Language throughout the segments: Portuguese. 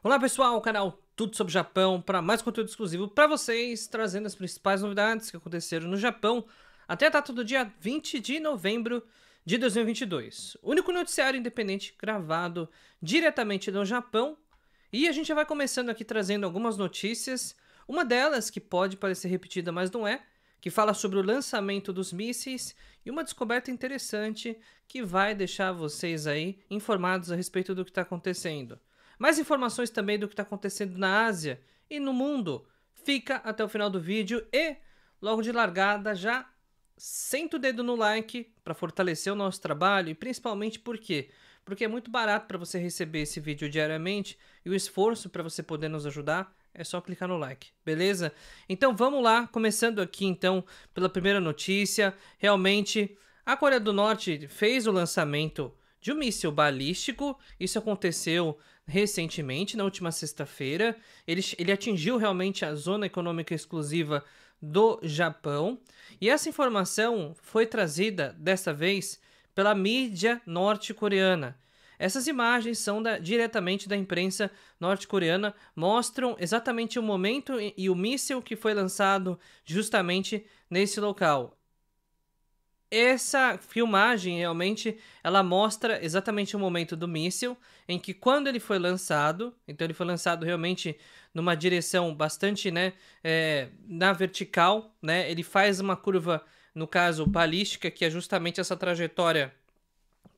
Olá pessoal, o canal Tudo sobre Japão para mais conteúdo exclusivo para vocês, trazendo as principais novidades que aconteceram no Japão até a data do dia 20 de novembro de 2022. único noticiário independente gravado diretamente do Japão. E a gente já vai começando aqui trazendo algumas notícias. Uma delas, que pode parecer repetida, mas não é, que fala sobre o lançamento dos mísseis e uma descoberta interessante que vai deixar vocês aí informados a respeito do que está acontecendo. Mais informações também do que está acontecendo na Ásia e no mundo. Fica até o final do vídeo e, logo de largada, já senta o dedo no like para fortalecer o nosso trabalho e principalmente porque porque é muito barato para você receber esse vídeo diariamente e o esforço para você poder nos ajudar é só clicar no like, beleza? Então vamos lá, começando aqui então pela primeira notícia. Realmente a Coreia do Norte fez o lançamento de um míssil balístico. Isso aconteceu recentemente, na última sexta-feira. Ele, ele atingiu realmente a zona econômica exclusiva do Japão. E essa informação foi trazida, dessa vez, pela mídia norte-coreana. Essas imagens são da, diretamente da imprensa norte-coreana, mostram exatamente o momento e, e o míssil que foi lançado justamente nesse local essa filmagem realmente ela mostra exatamente o momento do míssil em que quando ele foi lançado então ele foi lançado realmente numa direção bastante né é, na vertical né ele faz uma curva no caso balística que é justamente essa trajetória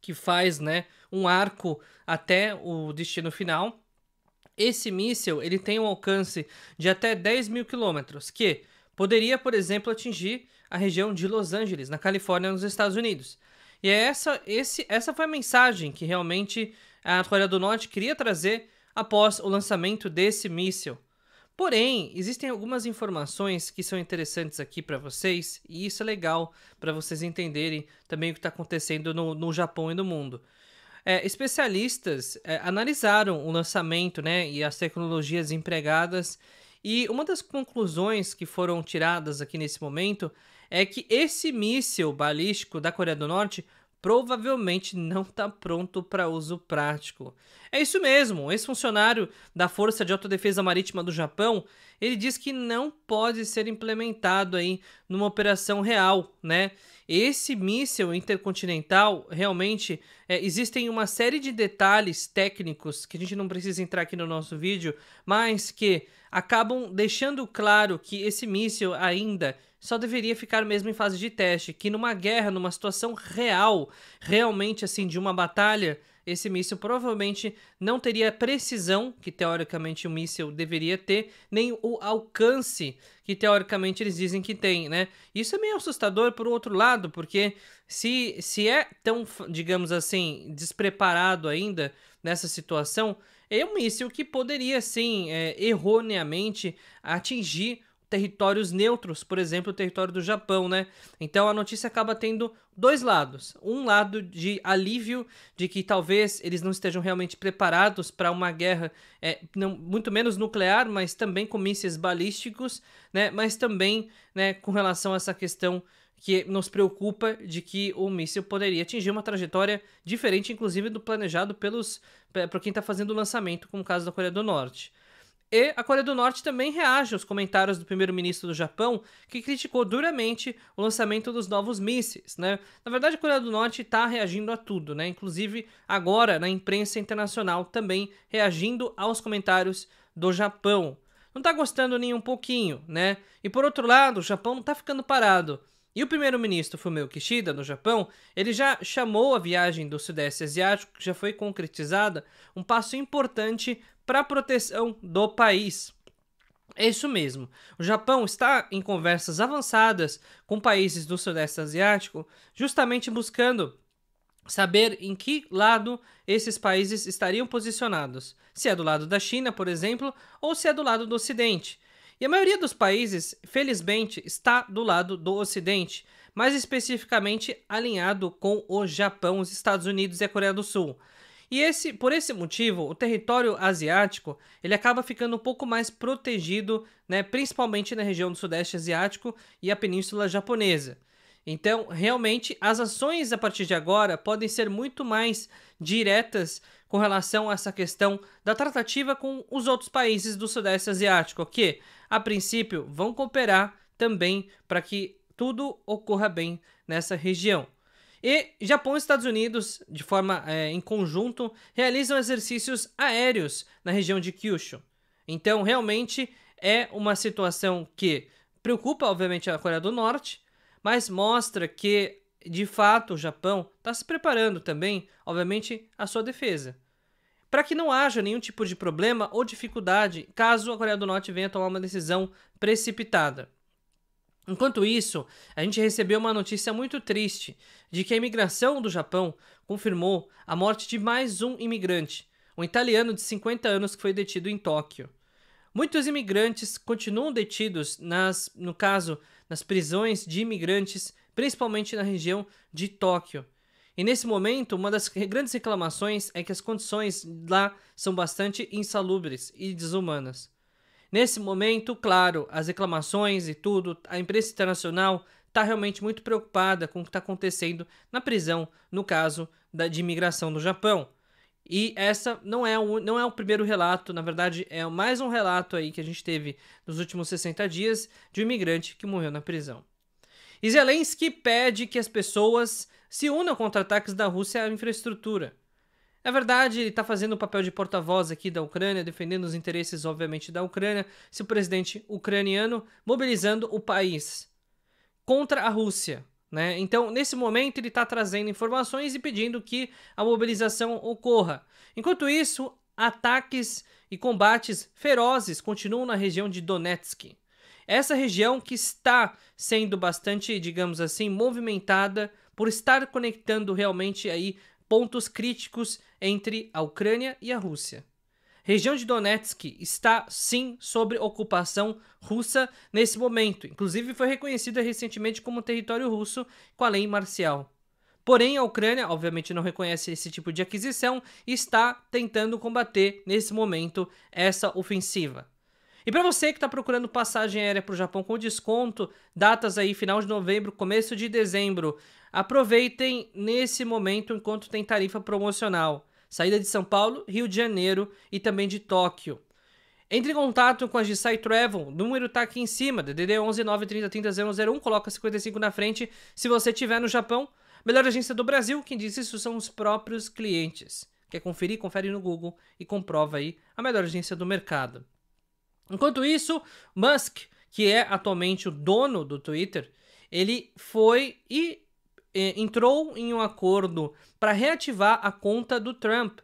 que faz né um arco até o destino final esse míssil ele tem um alcance de até 10 mil quilômetros que poderia por exemplo atingir a região de Los Angeles, na Califórnia, nos Estados Unidos. E é essa, esse, essa foi a mensagem que realmente a Coreia do Norte queria trazer após o lançamento desse míssil. Porém, existem algumas informações que são interessantes aqui para vocês, e isso é legal para vocês entenderem também o que está acontecendo no, no Japão e no mundo. É, especialistas é, analisaram o lançamento né, e as tecnologias empregadas, e uma das conclusões que foram tiradas aqui nesse momento é que esse míssil balístico da Coreia do Norte provavelmente não está pronto para uso prático. É isso mesmo, ex funcionário da Força de Autodefesa Marítima do Japão ele diz que não pode ser implementado aí numa operação real, né? Esse míssil intercontinental, realmente, é, existem uma série de detalhes técnicos que a gente não precisa entrar aqui no nosso vídeo, mas que acabam deixando claro que esse míssil ainda só deveria ficar mesmo em fase de teste, que numa guerra, numa situação real, realmente assim, de uma batalha, esse míssil provavelmente não teria a precisão que teoricamente o míssil deveria ter, nem o alcance que teoricamente eles dizem que tem, né? Isso é meio assustador por outro lado, porque se, se é tão, digamos assim, despreparado ainda nessa situação, é um míssil que poderia sim, é, erroneamente, atingir territórios neutros, por exemplo, o território do Japão, né? Então a notícia acaba tendo dois lados. Um lado de alívio de que talvez eles não estejam realmente preparados para uma guerra, é, não, muito menos nuclear, mas também com mísseis balísticos, né? Mas também né, com relação a essa questão que nos preocupa de que o míssil poderia atingir uma trajetória diferente, inclusive do planejado pelos para quem está fazendo o lançamento, como o caso da Coreia do Norte. E a Coreia do Norte também reage aos comentários do primeiro-ministro do Japão, que criticou duramente o lançamento dos novos mísseis. Né? Na verdade, a Coreia do Norte está reagindo a tudo, né? inclusive agora na imprensa internacional também reagindo aos comentários do Japão. Não está gostando nem um pouquinho, né? E por outro lado, o Japão não está ficando parado. E o primeiro-ministro Fumio Kishida, no Japão, ele já chamou a viagem do Sudeste Asiático, que já foi concretizada, um passo importante para proteção do país. É isso mesmo. O Japão está em conversas avançadas com países do Sudeste Asiático, justamente buscando saber em que lado esses países estariam posicionados. Se é do lado da China, por exemplo, ou se é do lado do Ocidente. E a maioria dos países, felizmente, está do lado do Ocidente, mais especificamente alinhado com o Japão, os Estados Unidos e a Coreia do Sul. E esse, por esse motivo, o território asiático ele acaba ficando um pouco mais protegido, né, principalmente na região do Sudeste Asiático e a Península Japonesa. Então, realmente, as ações a partir de agora podem ser muito mais diretas com relação a essa questão da tratativa com os outros países do Sudeste Asiático, que, a princípio, vão cooperar também para que tudo ocorra bem nessa região. E Japão e Estados Unidos, de forma é, em conjunto, realizam exercícios aéreos na região de Kyushu. Então, realmente é uma situação que preocupa, obviamente, a Coreia do Norte, mas mostra que, de fato, o Japão está se preparando também, obviamente, a sua defesa. Para que não haja nenhum tipo de problema ou dificuldade caso a Coreia do Norte venha tomar uma decisão precipitada. Enquanto isso, a gente recebeu uma notícia muito triste de que a imigração do Japão confirmou a morte de mais um imigrante, um italiano de 50 anos que foi detido em Tóquio. Muitos imigrantes continuam detidos nas, no caso, nas prisões de imigrantes, principalmente na região de Tóquio. E nesse momento, uma das grandes reclamações é que as condições lá são bastante insalubres e desumanas. Nesse momento, claro, as reclamações e tudo, a imprensa internacional está realmente muito preocupada com o que está acontecendo na prisão, no caso da, de imigração do Japão. E essa não é, o, não é o primeiro relato, na verdade, é mais um relato aí que a gente teve nos últimos 60 dias de um imigrante que morreu na prisão. E Zelensky pede que as pessoas se unam contra ataques da Rússia à infraestrutura. É verdade, ele está fazendo o papel de porta-voz aqui da Ucrânia, defendendo os interesses, obviamente, da Ucrânia, se o presidente ucraniano mobilizando o país contra a Rússia. Né? Então, nesse momento, ele está trazendo informações e pedindo que a mobilização ocorra. Enquanto isso, ataques e combates ferozes continuam na região de Donetsk. Essa região que está sendo bastante, digamos assim, movimentada por estar conectando realmente aí pontos críticos entre a Ucrânia e a Rússia. Região de Donetsk está sim sob ocupação russa nesse momento, inclusive foi reconhecida recentemente como território russo com a lei marcial. Porém, a Ucrânia, obviamente, não reconhece esse tipo de aquisição e está tentando combater nesse momento essa ofensiva. E para você que está procurando passagem aérea para o Japão com desconto, datas aí final de novembro, começo de dezembro, Aproveitem nesse momento enquanto tem tarifa promocional. Saída de São Paulo, Rio de Janeiro e também de Tóquio. Entre em contato com a Gisai Travel, o número tá aqui em cima, DDD 11 coloca 55 na frente se você tiver no Japão. Melhor agência do Brasil, quem diz isso são os próprios clientes. Quer conferir? Confere no Google e comprova aí a melhor agência do mercado. Enquanto isso, Musk, que é atualmente o dono do Twitter, ele foi e é, entrou em um acordo para reativar a conta do Trump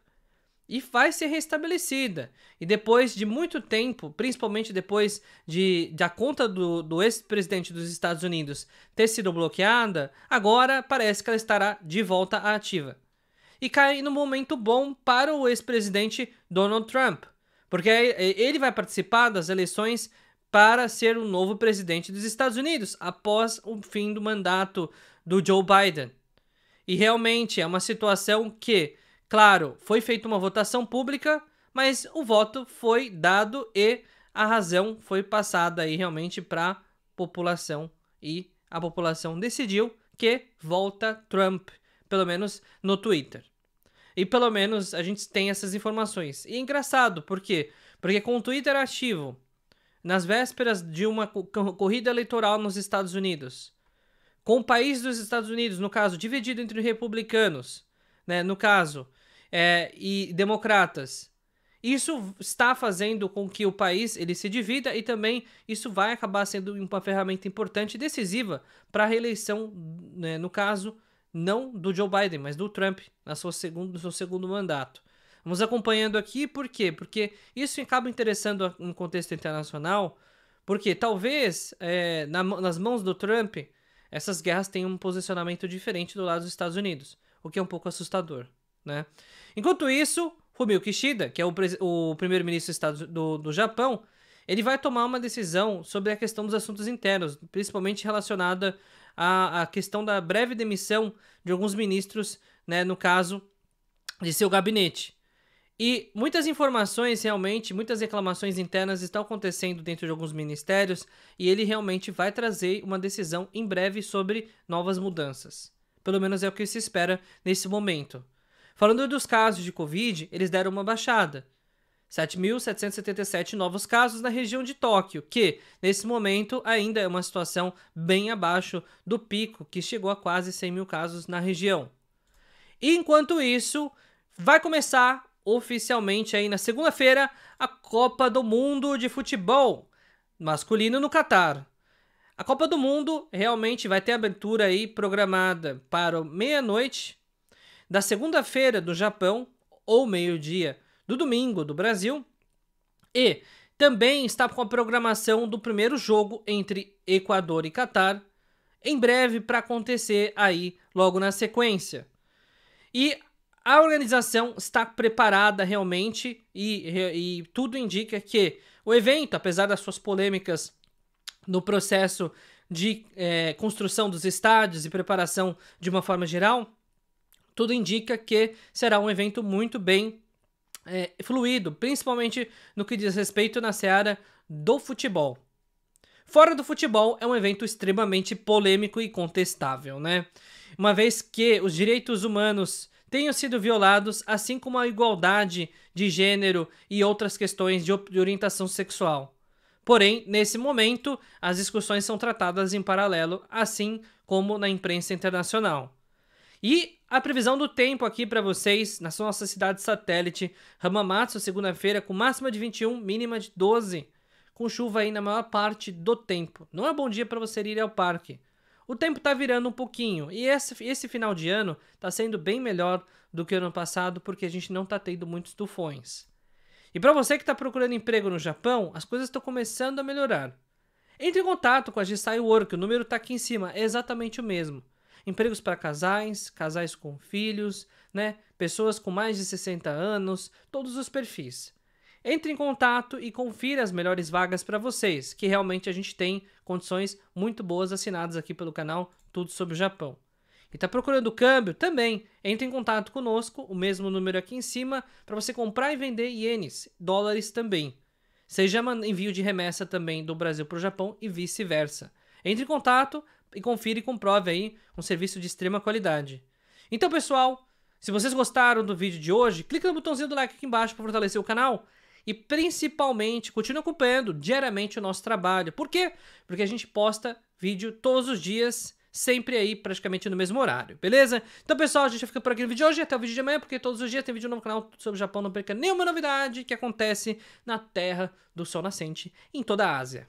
e vai ser restabelecida. E depois de muito tempo, principalmente depois de, a conta do, do ex-presidente dos Estados Unidos ter sido bloqueada, agora parece que ela estará de volta à ativa. E cai no momento bom para o ex-presidente Donald Trump, porque é, ele vai participar das eleições para ser o novo presidente dos Estados Unidos após o fim do mandato do Joe Biden. E realmente é uma situação que, claro, foi feita uma votação pública, mas o voto foi dado e a razão foi passada aí realmente para a população e a população decidiu que volta Trump, pelo menos no Twitter. E pelo menos a gente tem essas informações. E é engraçado, por quê? Porque com o Twitter ativo, nas vésperas de uma corrida eleitoral nos Estados Unidos, com o país dos Estados Unidos, no caso, dividido entre republicanos, né, no caso, é, e democratas. Isso está fazendo com que o país ele se divida e também isso vai acabar sendo uma ferramenta importante e decisiva para a reeleição, né, no caso, não do Joe Biden, mas do Trump na sua segundo, no seu segundo mandato. Vamos acompanhando aqui, por quê? Porque isso acaba interessando no contexto internacional, porque talvez é, na, nas mãos do Trump essas guerras têm um posicionamento diferente do lado dos Estados Unidos, o que é um pouco assustador, né? Enquanto isso, Fumio Kishida, que é o, o primeiro-ministro do, do Japão, ele vai tomar uma decisão sobre a questão dos assuntos internos, principalmente relacionada à, à questão da breve demissão de alguns ministros, né, no caso de seu gabinete. E muitas informações realmente, muitas reclamações internas estão acontecendo dentro de alguns ministérios e ele realmente vai trazer uma decisão em breve sobre novas mudanças. Pelo menos é o que se espera nesse momento. Falando dos casos de Covid, eles deram uma baixada. 7.777 novos casos na região de Tóquio, que, nesse momento, ainda é uma situação bem abaixo do pico, que chegou a quase 100 mil casos na região. E, enquanto isso, vai começar oficialmente aí na segunda-feira a Copa do Mundo de Futebol masculino no Catar. A Copa do Mundo realmente vai ter abertura aí programada para meia-noite da segunda-feira do Japão ou meio-dia do domingo do Brasil. E também está com a programação do primeiro jogo entre Equador e Catar, em breve para acontecer aí logo na sequência. E a organização está preparada realmente e, e tudo indica que o evento, apesar das suas polêmicas no processo de é, construção dos estádios e preparação de uma forma geral, tudo indica que será um evento muito bem é, fluido, principalmente no que diz respeito na seara do futebol. Fora do futebol, é um evento extremamente polêmico e contestável, né? Uma vez que os direitos humanos tenham sido violados, assim como a igualdade de gênero e outras questões de orientação sexual. Porém, nesse momento, as discussões são tratadas em paralelo, assim como na imprensa internacional. E a previsão do tempo aqui para vocês, na nossa cidade satélite, Hamamatsu, segunda-feira, com máxima de 21, mínima de 12, com chuva aí na maior parte do tempo. Não é bom dia para você ir ao parque. O tempo está virando um pouquinho e esse, esse final de ano está sendo bem melhor do que o ano passado porque a gente não está tendo muitos tufões. E para você que está procurando emprego no Japão, as coisas estão começando a melhorar. Entre em contato com a Jisai Work, o número está aqui em cima, é exatamente o mesmo. Empregos para casais, casais com filhos, né? pessoas com mais de 60 anos, todos os perfis. Entre em contato e confira as melhores vagas para vocês, que realmente a gente tem condições muito boas assinadas aqui pelo canal Tudo sobre o Japão. E está procurando câmbio? Também entre em contato conosco, o mesmo número aqui em cima, para você comprar e vender ienes, dólares também. Seja envio de remessa também do Brasil para o Japão e vice-versa. Entre em contato e confira e comprove aí um serviço de extrema qualidade. Então, pessoal, se vocês gostaram do vídeo de hoje, clica no botãozinho do like aqui embaixo para fortalecer o canal e principalmente continue acompanhando diariamente o nosso trabalho. Por quê? Porque a gente posta vídeo todos os dias sempre aí praticamente no mesmo horário, beleza? Então, pessoal, a gente fica por aqui no vídeo de hoje, até o vídeo de amanhã, porque todos os dias tem vídeo no canal sobre o Japão, não perca nenhuma novidade que acontece na terra do sol nascente em toda a Ásia.